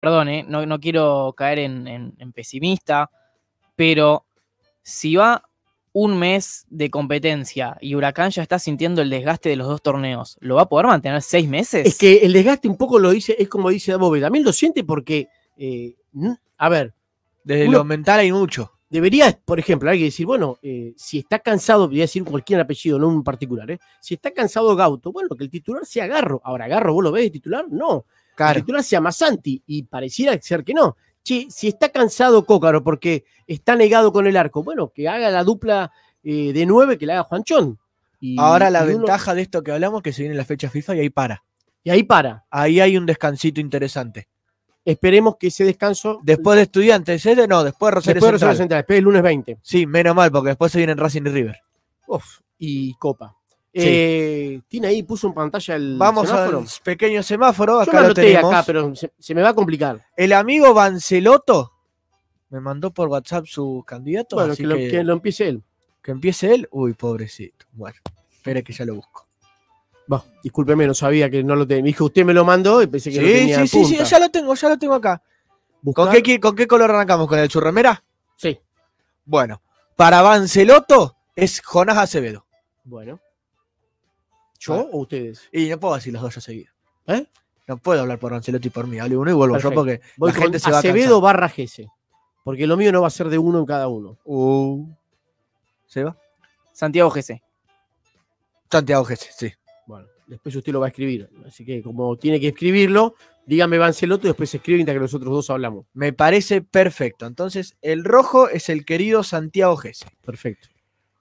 perdón, eh, no, no, quiero caer en, pesimista, pero si va un mes de competencia y Huracán ya está sintiendo el desgaste de los dos torneos, ¿lo va a poder mantener seis meses? Es que el desgaste un poco lo dice, es como dice Bobby, también lo siente porque, eh, a ver. Desde lo mental hay mucho debería, por ejemplo, hay que decir, bueno, eh, si está cansado, voy a decir cualquier apellido, no un particular, ¿eh? si está cansado Gauto, bueno, que el titular sea Garro. Ahora, Garro, ¿vos lo ves titular? No. El titular sea Masanti y pareciera ser que no. Che, si está cansado Cócaro porque está negado con el arco, bueno, que haga la dupla eh, de nueve que la haga Juanchón. Ahora la ventaja de esto que hablamos que se viene la fecha FIFA y ahí para. Y ahí para. Ahí hay un descansito interesante. Esperemos que ese descanso. Después de Estudiantes, no, después de Rosario después de Central. el lunes 20. Sí, menos mal, porque después se vienen Racing y River. Uf, y Copa. Eh, tiene ahí puso en pantalla el Vamos semáforo. un pequeño semáforo. Acá lo pero se, me va a complicar. El amigo Banceloto me mandó por WhatsApp su candidato. que, lo, que lo empiece él. Que empiece él. Uy, pobrecito. Bueno, espere que ya lo busco. Disculpeme, discúlpeme, no sabía que no lo tenía. Me dijo, usted me lo mandó y pensé que sí, lo tenía. Sí, sí, sí, ya lo tengo, ya lo tengo acá. ¿Con qué, ¿Con qué, color arrancamos? ¿Con el churremera? Sí. Bueno, para Banceloto es Jonás Acevedo. Bueno. ¿Yo ah. o ustedes? Y no puedo decir los dos ya seguido. ¿Eh? No puedo hablar por Banceloto y por mí. Hablo uno y vuelvo yo porque gente Acevedo barra Gese. Porque lo mío no va a ser de uno en cada uno. Uh. ¿Se va? Santiago Gese. Santiago Gese, sí después usted lo va a escribir. Así que como tiene que escribirlo, dígame Vanceloto y después escribe mientras que nosotros dos hablamos. Me parece perfecto. Entonces, el rojo es el querido Santiago Gese. Perfecto.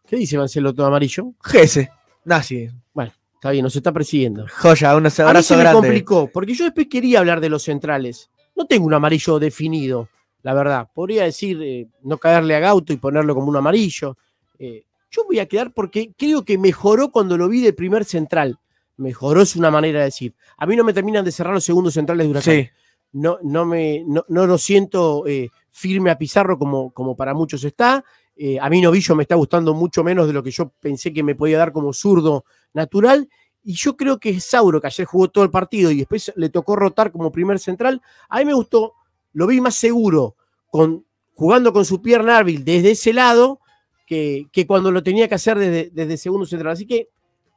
¿Qué dice Vanceloto amarillo? Gese. Ah, Nazi. Bueno, está bien, nos está persiguiendo. Joya, un abrazo se me complicó, porque yo después quería hablar de los centrales. No tengo un amarillo definido, la verdad. Podría decir eh, no caerle a Gauto y ponerlo como un amarillo. Eh, yo voy a quedar porque creo que mejoró cuando lo vi del primer central mejoró es una manera de decir. A mí no me terminan de cerrar los segundos centrales de Huracán. No, no, me, no, lo siento eh, firme a Pizarro como, como para muchos está. Eh, a mí Novillo me está gustando mucho menos de lo que yo pensé que me podía dar como zurdo natural. Y yo creo que Sauro, que ayer jugó todo el partido y después le tocó rotar como primer central, a mí me gustó, lo vi más seguro, con, jugando con su pierna hábil desde ese lado, que, que, cuando lo tenía que hacer desde segundo central. Así que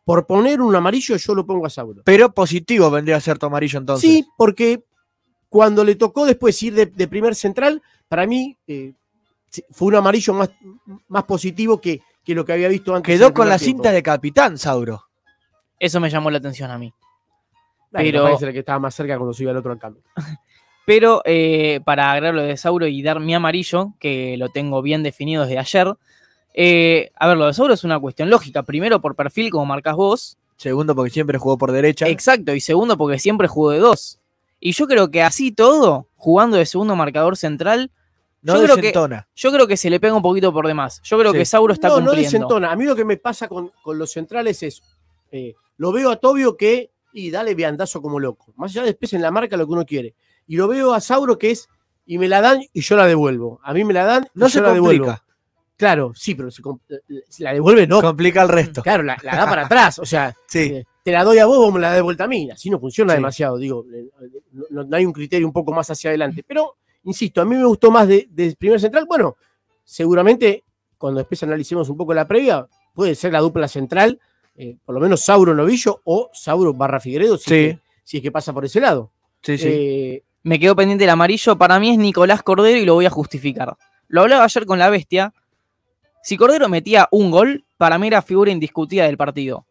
por poner un amarillo, yo lo pongo a Sauro. Pero positivo vendría a ser tu amarillo entonces. Sí, porque cuando le tocó después ir de, primer central, para mí eh, fue un amarillo más, más positivo que, lo que había visto antes. Quedó con la cinta de capitán, Sauro. Eso me llamó la atención a mí. Pero... Parece que estaba más cerca cuando subía el otro al cambio. Pero eh, para agregar lo de Sauro y dar mi amarillo, que lo tengo bien definido desde ayer, eh, a ver, lo de Sauro es una cuestión lógica. Primero, por perfil, como marcas vos. Segundo, porque siempre jugó por derecha. Exacto, y segundo, porque siempre jugó de dos. Y yo creo que así todo, jugando de segundo marcador central, no yo Creo que, yo creo que se le pega un poquito por demás. Yo creo que Sauro está no, cumpliendo. No desentona. A mí lo que me pasa con, los centrales es, eh, lo veo a Tobio que, y dale viandazo como loco. Más allá después en la marca lo que uno quiere. Y lo veo a Sauro que es, y me la dan y yo la devuelvo. A mí me la dan no se complica. la devuelvo. Claro, sí, pero eh, eh, si, la devuelve, no. Complica el resto. Claro, la, da para atrás. O sea, eh, te la doy a vos, vos me la das de vuelta a mí. Así no funciona demasiado, digo. No, hay un criterio un poco más hacia adelante. Pero, insisto, a mí me gustó más de, primer central. Bueno, seguramente cuando después analicemos un poco la previa, puede ser la dupla central, por lo menos Sauro Novillo o Sauro barra Figueredo, si, es que, si es que pasa por ese lado. Sí, sí. Me quedo pendiente el amarillo, para mí es Nicolás Cordero y lo voy a justificar. Lo hablaba ayer con la bestia, si Cordero metía un gol, para mí era figura indiscutida del partido.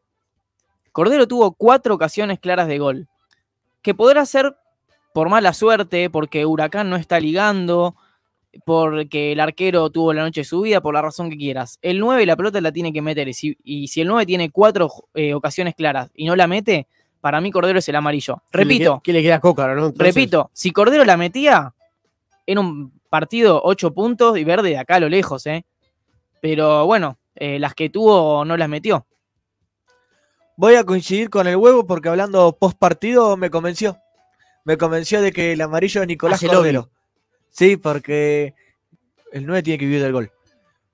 Cordero tuvo cuatro ocasiones claras de gol, que podrá ser por mala suerte, porque Huracán no está ligando, porque el arquero tuvo la noche subida, por la razón que quieras. El 9 la pelota la tiene que meter, y si, el 9 tiene cuatro eh, ocasiones claras y no la mete, para mí Cordero es el amarillo. Repito. ¿Qué le queda, Repito, si Cordero la metía, en un partido 8 puntos y verde de acá a lo lejos, ¿eh? pero bueno, eh, las que tuvo no las metió. Voy a coincidir con el huevo porque hablando post partido me convenció. Me convenció de que el amarillo de Nicolás lo Sí, porque el 9 tiene que vivir del gol.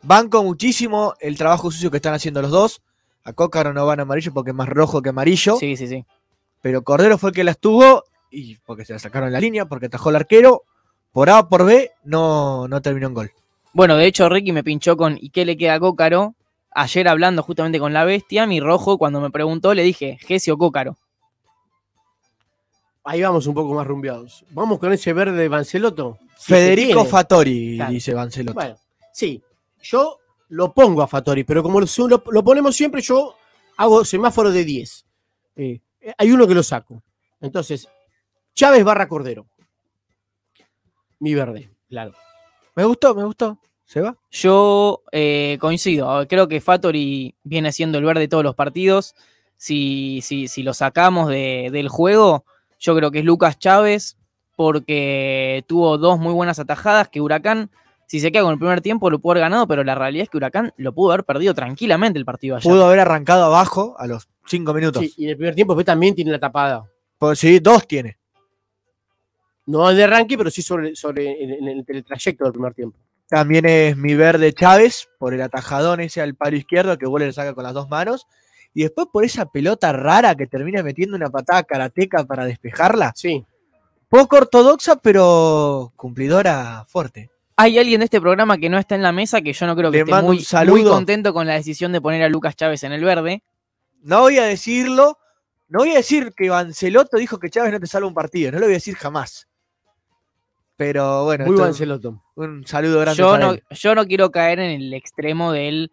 Banco muchísimo el trabajo sucio que están haciendo los dos. A Cócaro no van amarillo porque es más rojo que amarillo. Sí, sí, sí. Pero Cordero fue el que las tuvo y porque se la sacaron en la línea, porque atajó el arquero. Por A o por B no, no terminó en gol. Bueno, de hecho, Ricky me pinchó con ¿y qué le queda a Cócaro? Ayer hablando justamente con la bestia, mi rojo, cuando me preguntó, le dije, o Cócaro. Ahí vamos un poco más rumbeados. Vamos con ese verde de Federico Fatori, dice Banceloto. Bueno, sí, yo lo pongo a Fatori, pero como lo, lo ponemos siempre, yo hago semáforo de 10. Eh, eh, hay uno que lo saco. Entonces, Chávez barra Cordero. Mi verde, claro. Me gustó, me gustó. ¿Se va? Yo eh, coincido. Creo que Fatori viene siendo el verde de todos los partidos. Si, si, si lo sacamos de, del juego, yo creo que es Lucas Chávez, porque tuvo dos muy buenas atajadas que Huracán si se queda con el primer tiempo lo pudo haber ganado, pero la realidad es que Huracán lo pudo haber perdido tranquilamente el partido allá. Pudo haber arrancado abajo a los cinco minutos. Sí, y en el primer tiempo también tiene la tapada. Pues sí, dos tiene no de ranking, pero sí sobre, el trayecto del primer tiempo. También es mi verde Chávez por el atajadón ese al palo izquierdo que vuelve le saca con las dos manos. Y después por esa pelota rara que termina metiendo una patada karateca para despejarla. Sí. Poco ortodoxa, pero cumplidora fuerte. Hay alguien de este programa que no está en la mesa que yo no creo que esté muy, muy contento con la decisión de poner a Lucas Chávez en el verde. No voy a decirlo. No voy a decir que Vancelotto dijo que Chávez no te salva un partido. No lo voy a decir jamás. Pero bueno. Un saludo grande. Yo, no, yo no quiero caer en el extremo del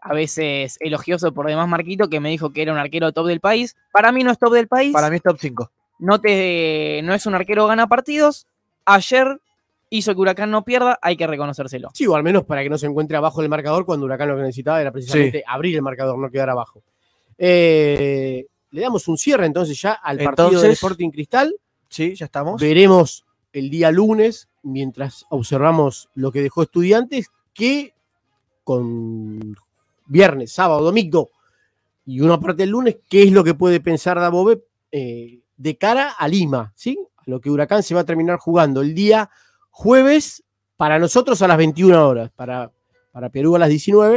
a veces elogioso por demás Marquito, que me dijo que era un arquero top del país. Para mí no es top del país. Para mí es top 5. No, te, no es un arquero gana partidos. Ayer hizo que Huracán no pierda, hay que reconocérselo. Sí, o al menos para que no se encuentre abajo del marcador cuando Huracán lo que necesitaba era precisamente abrir el marcador, no quedar abajo. Eh, le damos un cierre entonces ya al partido de Sporting Cristal. Sí, ya estamos. Veremos el día lunes, mientras observamos lo que dejó estudiantes, que con viernes, sábado, domingo y una parte del lunes, qué es lo que puede pensar Dabove eh, de cara a Lima, ¿sí? A lo que Huracán se va a terminar jugando el día jueves, para nosotros a las 21 horas, para, para Perú a las 19.